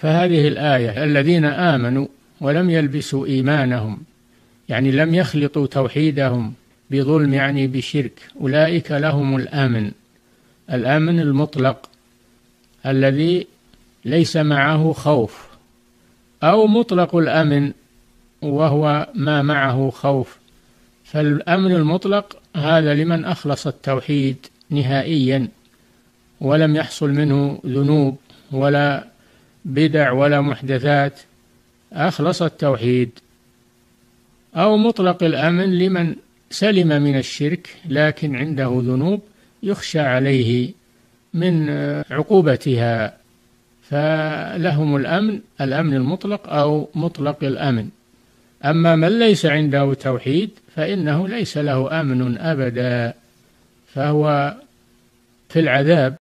فهذه الآية الذين آمنوا ولم يلبسوا إيمانهم يعني لم يخلطوا توحيدهم بظلم يعني بشرك أولئك لهم الأمن الأمن المطلق الذي ليس معه خوف أو مطلق الأمن وهو ما معه خوف فالأمن المطلق هذا لمن أخلص التوحيد نهائيا ولم يحصل منه ذنوب ولا بدع ولا محدثات أخلص التوحيد أو مطلق الأمن لمن سلم من الشرك لكن عنده ذنوب يخشى عليه من عقوبتها فلهم الأمن الأمن المطلق أو مطلق الأمن أما من ليس عنده توحيد فإنه ليس له أمن أبدا فهو في العذاب